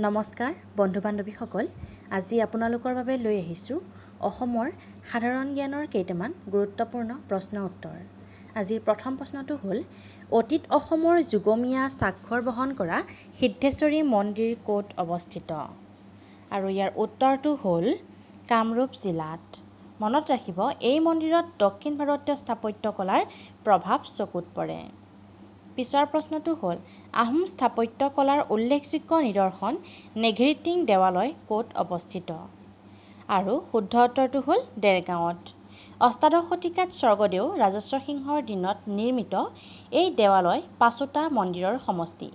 নমস্কাৰ বন্ধু বান্ধৱীসকল আজি আপোনালোকৰ বাবে লৈ আহিছোঁ অসমৰ সাধাৰণ জ্ঞানৰ কেইটামান গুৰুত্বপূৰ্ণ প্ৰশ্ন উত্তৰ আজিৰ প্ৰথম প্ৰশ্নটো হ'ল অতীত অসমৰ যুগমীয়া স্বাক্ষৰ বহন কৰা সিদ্ধেশ্বৰী মন্দিৰ ক'ত অৱস্থিত আৰু ইয়াৰ উত্তৰটো হ'ল কামৰূপ জিলাত মনত ৰাখিব এই মন্দিৰত দক্ষিণ ভাৰতীয় স্থাপত্যকলাৰ প্ৰভাৱ চকুত পৰে পিছৰ প্ৰশ্নটো হ'ল আহোম স্থাপত্যকলাৰ উল্লেখযোগ্য নিদৰ্শন নেঘৰিটিং দেৱালয় ক'ত অৱস্থিত আৰু শুদ্ধ উত্তৰটো হ'ল ডেৰগাঁৱত অষ্টাদশ শতিকাত স্বৰ্গদেউ ৰাজস্ব সিংহৰ দিনত নিৰ্মিত এই দেৱালয় পাঁচোটা মন্দিৰৰ সমষ্টি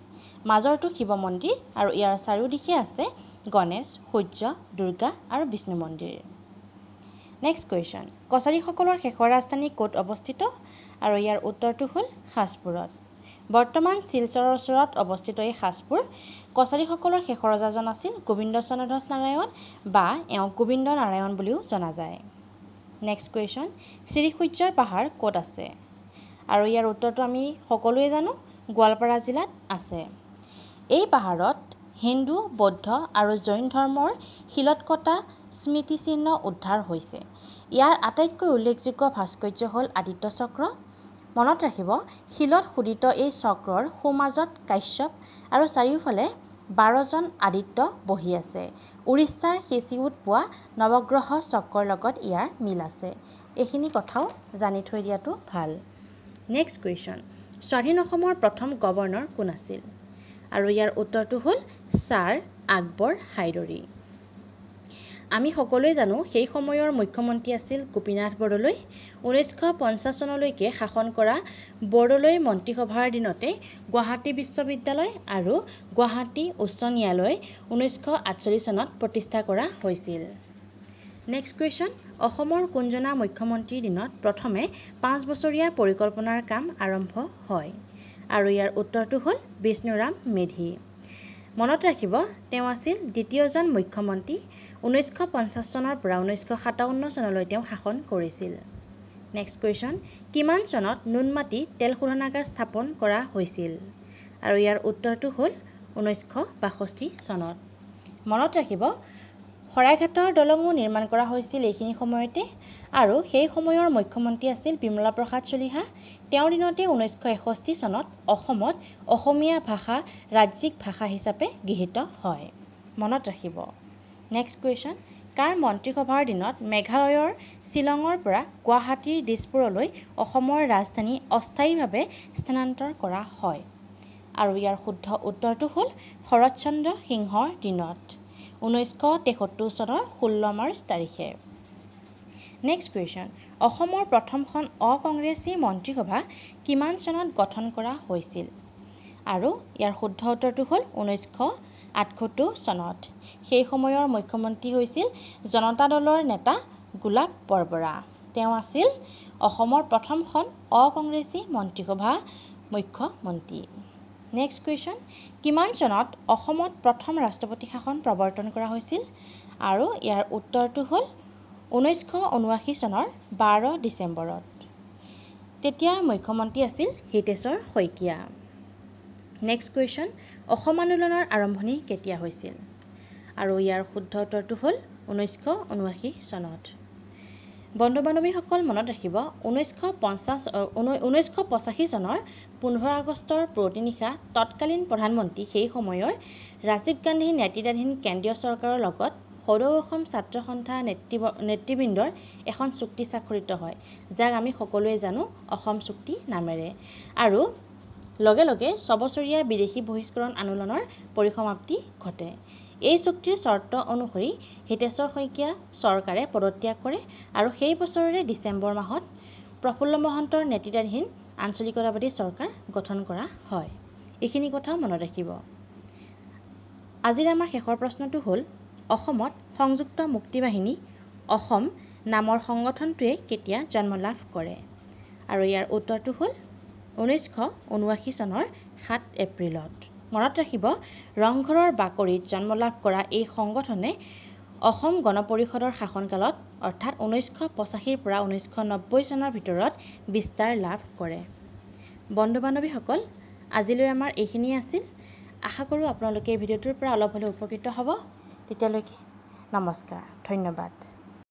মাজৰটো শিৱ মন্দিৰ আৰু ইয়াৰ চাৰিওদিশে আছে গণেশ সূৰ্য দুৰ্গা আৰু বিষ্ণু মন্দিৰ নেক্সট কুৱেশ্যন কছাৰীসকলৰ শেষৰ ৰাজধানী ক'ত অৱস্থিত আৰু ইয়াৰ উত্তৰটো হ'ল সাজপুৰত বৰ্তমান শিলচৰৰ ওচৰত অৱস্থিত এই সাজপুৰ কছাৰীসকলৰ শেষৰ ৰজাজন আছিল গোবিন্দ চন্দ্ৰধ্বজ নাৰায়ণ বা এওঁ গোবিন্দ নাৰায়ণ বুলিও জনা যায় নেক্সট কুৱেশ্যন শ্ৰীসূৰ্যৰ পাহাৰ ক'ত আছে আৰু ইয়াৰ উত্তৰটো আমি সকলোৱে জানো গোৱালপাৰা জিলাত আছে এই পাহাৰত হিন্দু বৌদ্ধ আৰু জৈন ধৰ্মৰ শিলত কটা স্মৃতিচিহ্ন উদ্ধাৰ হৈছে ইয়াৰ আটাইতকৈ উল্লেখযোগ্য ভাস্কৰ্য হ'ল আদিত্য চক্ৰ মনত ৰাখিব শিলত সুদিত এই চক্ৰৰ সোমাজত কাশ্যপ আৰু চাৰিওফালে বাৰজন আদিত্য বহি আছে উৰিষ্যাৰ সিঁচিউত পোৱা নৱগ্ৰহ চক্ৰৰ লগত ইয়াৰ মিল আছে এইখিনি কথাও জানি থৈ দিয়াটো ভাল নেক্সট কুৱেশ্যন স্বাধীন অসমৰ প্ৰথম গৱৰ্ণৰ কোন আছিল আৰু ইয়াৰ উত্তৰটো হ'ল ছাৰ আকবৰ হাইদৰী আমি সকলোৱে জানো সেই সময়ৰ মুখ্যমন্ত্ৰী আছিল গোপীনাথ বৰদলৈ ঊনৈছশ পঞ্চাছ চনলৈকে শাসন কৰা বৰদলৈ মন্ত্ৰীসভাৰ দিনতে গুৱাহাটী বিশ্ববিদ্যালয় আৰু গুৱাহাটী উচ্চ ন্যায়ালয় ঊনৈছশ আঠচল্লিছ চনত প্ৰতিষ্ঠা কৰা হৈছিল নেক্সট কুৱেশ্যন অসমৰ কোনজনা মুখ্যমন্ত্ৰীৰ দিনত প্ৰথমে পাঁচ বছৰীয়া পৰিকল্পনাৰ কাম আৰম্ভ হয় আৰু ইয়াৰ উত্তৰটো হ'ল বিষ্ণুৰাম মেধি মনত ৰাখিব তেওঁ আছিল দ্বিতীয়জন মুখ্যমন্ত্ৰী ঊনৈছশ পঞ্চাছ চনৰ পৰা ঊনৈছশ সাতাৱন্ন চনলৈ তেওঁ শাসন কৰিছিল নেক্সট কুৱেশ্যন কিমান চনত নুনমাটি তেল শোধনাগাৰ স্থাপন কৰা হৈছিল আৰু ইয়াৰ উত্তৰটো হ'ল ঊনৈছশ বাষষ্ঠি চনত মনত ৰাখিব শৰাইঘাটৰ দলঙো নিৰ্মাণ কৰা হৈছিল এইখিনি সময়তে আৰু সেই সময়ৰ মুখ্যমন্ত্ৰী আছিল বিমলা প্ৰসাদ চলিহা তেওঁৰ দিনতে ঊনৈছশ এষষ্ঠি চনত অসমত অসমীয়া ভাষা ৰাজ্যিক ভাষা হিচাপে গৃহীত হয় মনত ৰাখিব নেক্সট কুৱেশ্যন কাৰ মন্ত্ৰীসভাৰ দিনত মেঘালয়ৰ শ্বিলঙৰ পৰা গুৱাহাটীৰ দিছপুৰলৈ অসমৰ ৰাজধানী অস্থায়ীভাৱে স্থানান্তৰ কৰা হয় আৰু ইয়াৰ শুদ্ধ উত্তৰটো হ'ল শৰৎচন্দ্ৰ সিংহৰ দিনত ঊনৈছশ তেসত্তৰ চনৰ ষোল্ল মাৰ্চ তাৰিখে নেক্সট কুৱেশ্যন অসমৰ প্ৰথমখন অকংগ্ৰেছী মন্ত্ৰীসভা কিমান চনত গঠন কৰা হৈছিল আৰু ইয়াৰ শুদ্ধ উত্তৰটো হ'ল ঊনৈছশ আঠসত্তৰ চনত সেই সময়ৰ মুখ্যমন্ত্ৰী হৈছিল জনতা দলৰ নেতা গোলাপ বৰবৰা তেওঁ আছিল অসমৰ প্ৰথমখন অকংগ্ৰেছী মন্ত্ৰীসভা মুখ্যমন্ত্ৰী নেক্সট কুৱেশ্যন কিমান চনত অসমত প্ৰথম ৰাষ্ট্ৰপতি শাসন প্ৰৱৰ্তন কৰা হৈছিল আৰু ইয়াৰ উত্তৰটো হ'ল ঊনৈছশ ঊনাশী চনৰ বাৰ ডিচেম্বৰত তেতিয়াৰ মুখ্যমন্ত্ৰী আছিল হিতেশ্বৰ শইকীয়া নেক্সট কুৱেশ্যন অসম আন্দোলনৰ আৰম্ভণি কেতিয়া হৈছিল আৰু ইয়াৰ শুদ্ধ উত্তৰটো হ'ল ঊনৈছশ ঊনাশী চনত বন্ধু বান্ধৱীসকল মনত ৰাখিব ঊনৈছশ পঞ্চাছ ঊনৈছশ পঁচাশী চনৰ পোন্ধৰ আগষ্টৰ পুৰতি নিশা তৎকালীন প্ৰধানমন্ত্ৰী সেই সময়ৰ ৰাজীৱ গান্ধী নেতৃত্বাধীন কেন্দ্ৰীয় চৰকাৰৰ লগত সদৌ অসম ছাত্ৰ সন্থা নেতৃব নেতৃবৃন্দৰ এখন চুক্তি স্বাক্ষৰিত হয় যাক আমি সকলোৱে জানো অসম চুক্তি নামেৰে আৰু লগে লগে ছবছৰীয়া বিদেশী বহিষ্কৰণ আন্দোলনৰ পৰিসমাপ্তি ঘটে এই চুক্তিৰ চৰ্ত অনুসৰি হিতেশ্বৰ শইকীয়া চৰকাৰে পদত্যাগ কৰে আৰু সেই বছৰৰে ডিচেম্বৰ মাহত প্ৰফুল্ল মহন্তৰ নেতৃত্বাধীন আঞ্চলিকতাবাদী চৰকাৰ গঠন কৰা হয় এইখিনি কথাও মনত ৰাখিব আজিৰ আমাৰ শেষৰ প্ৰশ্নটো হ'ল অসমত সংযুক্ত মুক্তি বাহিনী অসম নামৰ সংগঠনটোৱে কেতিয়া জন্ম লাভ কৰে আৰু ইয়াৰ উত্তৰটো হ'ল ঊনৈছশ ঊনাশী চনৰ সাত এপ্ৰিলত মনত ৰাখিব ৰংঘৰৰ বাকৰিত জন্ম লাভ কৰা এই সংগঠনে অসম গণ পৰিষদৰ শাসনকালত অৰ্থাৎ ঊনৈছশ পঁচাশীৰ পৰা ঊনৈছশ নব্বৈ চনৰ ভিতৰত বিস্তাৰ লাভ কৰে বন্ধু বান্ধৱীসকল আজিলৈ আমাৰ এইখিনিয়ে আছিল আশা কৰোঁ আপোনালোকে এই ভিডিঅ'টোৰ পৰা অলপ হ'লেও উপকৃত হ'ব তেতিয়ালৈকে নমস্কাৰ ধন্যবাদ